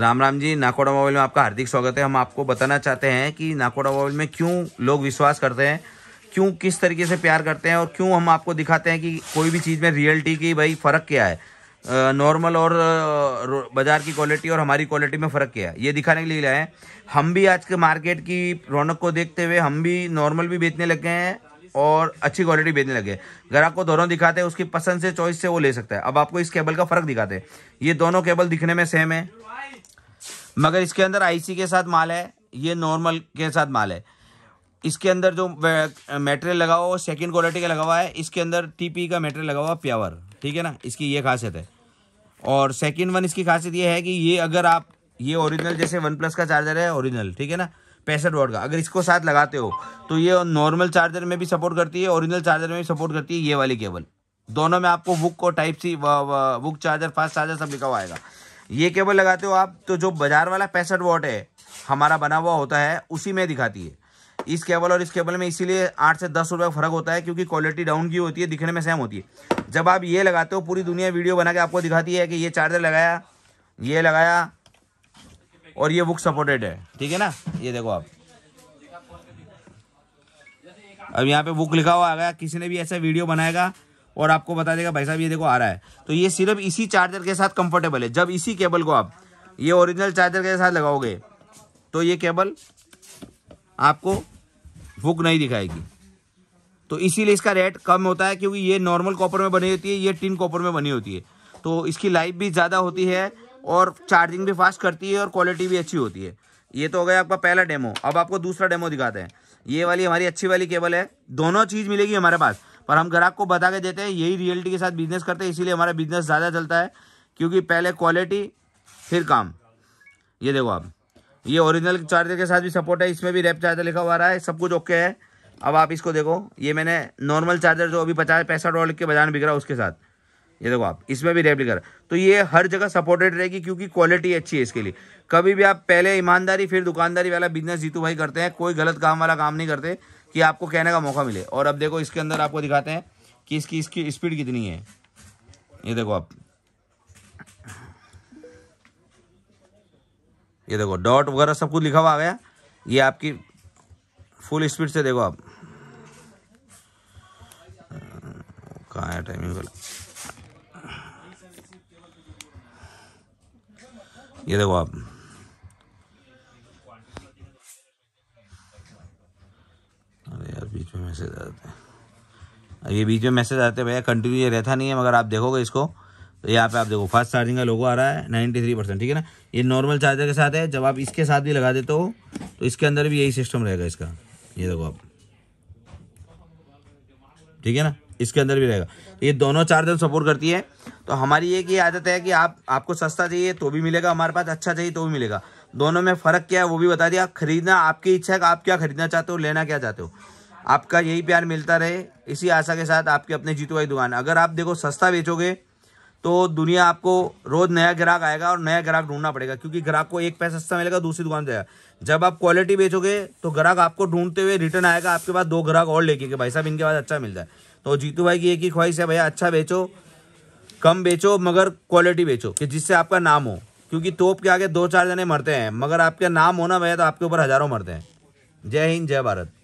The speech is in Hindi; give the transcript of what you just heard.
राम राम जी नाकोड़ा मोबाइल में आपका हार्दिक स्वागत है हम आपको बताना चाहते हैं कि नाकोड़ा मोबाइल में क्यों लोग विश्वास करते हैं क्यों किस तरीके से प्यार करते हैं और क्यों हम आपको दिखाते हैं कि कोई भी चीज़ में रियलिटी की भाई फ़र्क क्या है नॉर्मल और बाज़ार की क्वालिटी और हमारी क्वालिटी में फ़र्क क्या है ये दिखाने के लिए लाए हम भी आज के मार्केट की रौनक को देखते हुए हम भी नॉर्मल भी बेचने लग गए हैं और अच्छी क्वालिटी बेचने लगे ग्राहक को दोनों दिखाते हैं उसकी पसंद से चॉइस से वो ले सकता है अब आपको इस केबल का फ़र्क दिखाते हैं ये दोनों केबल दिखने में सेम है मगर इसके अंदर आईसी के साथ माल है ये नॉर्मल के साथ माल है इसके अंदर जो मेटेरियल लगा हुआ वो सेकेंड क्वालिटी का लगा हुआ है इसके अंदर टीपी का मेटेरियल लगा हुआ प्यावर ठीक है ना इसकी ये खासियत है और सेकेंड वन इसकी खासियत ये है कि ये अगर आप ये ओरिजिनल जैसे वन प्लस का चार्जर है ओरिजिनल ठीक है ना पैंसठ वोट का अगर इसको साथ लगाते हो तो ये नॉर्मल चार्जर में भी सपोर्ट करती है ओरिजिनल चार्जर में भी सपोर्ट करती है ये वाली केबल दोनों में आपको बुक और type C book charger fast charger सब लिखा हुआ आएगा ये केबल लगाते हो आप तो जो बाजार वाला पैंसठ वॉट है हमारा बना हुआ होता है उसी में दिखाती है इस केबल और इस केबल में इसीलिए आठ से दस रुपये का फर्क होता है क्योंकि क्वालिटी डाउन की होती है दिखने में सेम होती है जब आप ये लगाते हो पूरी दुनिया वीडियो बना के आपको दिखाती है कि ये चार्जर लगाया ये लगाया और ये बुक सपोर्टेड है ठीक है ना ये देखो आप अब यहाँ पे बुक लिखा हुआ आ गया किसी ने भी ऐसा वीडियो बनाएगा और आपको बता देगा भाई साहब ये देखो आ रहा है तो ये सिर्फ इसी चार्जर के साथ कंफर्टेबल है जब इसी केबल को आप ये ओरिजिनल चार्जर के साथ लगाओगे तो ये केबल आपको भूख नहीं दिखाएगी तो इसीलिए इसका रेट कम होता है क्योंकि ये नॉर्मल कॉपर में बनी होती है ये टिन कॉपर में बनी होती है तो इसकी लाइफ भी ज़्यादा होती है और चार्जिंग भी फास्ट करती है और क्वालिटी भी अच्छी होती है ये तो हो गया आपका पहला डेमो अब आपको दूसरा डेमो दिखाते हैं ये वाली हमारी अच्छी वाली केबल है दोनों चीज़ मिलेगी हमारे पास पर हम ग्राहक को बता के देते हैं यही रियलिटी के साथ बिजनेस करते हैं इसीलिए हमारा बिजनेस ज़्यादा चलता है क्योंकि पहले क्वालिटी फिर काम ये देखो आप ये ओरिजिनल चार्जर के साथ भी सपोर्ट है इसमें भी रैप चार्जर लिखा हुआ रहा है सब कुछ ओके है अब आप इसको देखो ये मैंने नॉर्मल चार्जर जो अभी पचास पैंसठ डॉलर के बाजार में बिक रहा है उसके साथ ये देखो आप इसमें भी रैप लिखा रहा तो ये हर जगह सपोर्टेड रहेगी क्योंकि क्वालिटी अच्छी है इसके लिए कभी भी आप पहले ईमानदारी फिर दुकानदारी वाला बिजनेस जीतू भाई करते हैं कोई गलत काम वाला काम नहीं करते कि आपको कहने का मौका मिले और अब देखो इसके अंदर आपको दिखाते हैं कि इसकी इसकी स्पीड कितनी है ये देखो आप ये देखो डॉट वगैरह सब कुछ लिखा हुआ आ गया ये आपकी फुल स्पीड से देखो आप कहा है टाइमिंग वाला ये देखो आप बीच में मैसेज आते हैं ये बीच में मैसेज आते हैं भैया कंटिन्यू ये रहता नहीं है मगर आप देखोगे इसको तो यहाँ पे आप देखो फास्ट चार्जिंग का लोगो आ रहा है नाइन्टी थ्री परसेंट ठीक है ना ये नॉर्मल चार्जर के साथ है जब आप इसके साथ भी लगा देते हो तो इसके अंदर भी यही सिस्टम रहेगा इसका ये देखो आप ठीक है ना इसके अंदर भी रहेगा तो ये दोनों चार्जर सपोर्ट करती है तो हमारी ये की आदत है कि आप आपको सस्ता चाहिए तो भी मिलेगा हमारे पास अच्छा चाहिए तो भी मिलेगा दोनों में फ़र्क क्या है वो भी बता दिया खरीदना आपकी इच्छा है आप क्या खरीदना चाहते हो लेना क्या चाहते हो आपका यही प्यार मिलता रहे इसी आशा के साथ आपके अपने जीतू भाई दुकान अगर आप देखो सस्ता बेचोगे तो दुनिया आपको रोज नया ग्राहक आएगा और नया ग्राहक ढूंढना पड़ेगा क्योंकि ग्राहक को एक पैसा सस्ता मिलेगा दूसरी दुकान जाएगा जब आप क्वालिटी बेचोगे तो ग्राहक आपको ढूंढते हुए रिटर्न आएगा आपके पास दो ग्राहक और लेके के भाई साहब इनके पास अच्छा मिलता है तो जीतू भाई की एक ही ख्वाहिश है भैया अच्छा बेचो कम बेचो मगर क्वालिटी बेचो कि जिससे आपका नाम हो क्योंकि तोप के आगे दो चार जने मरते हैं मगर आपका नाम होना भैया तो आपके ऊपर हज़ारों मरते हैं जय हिंद जय भारत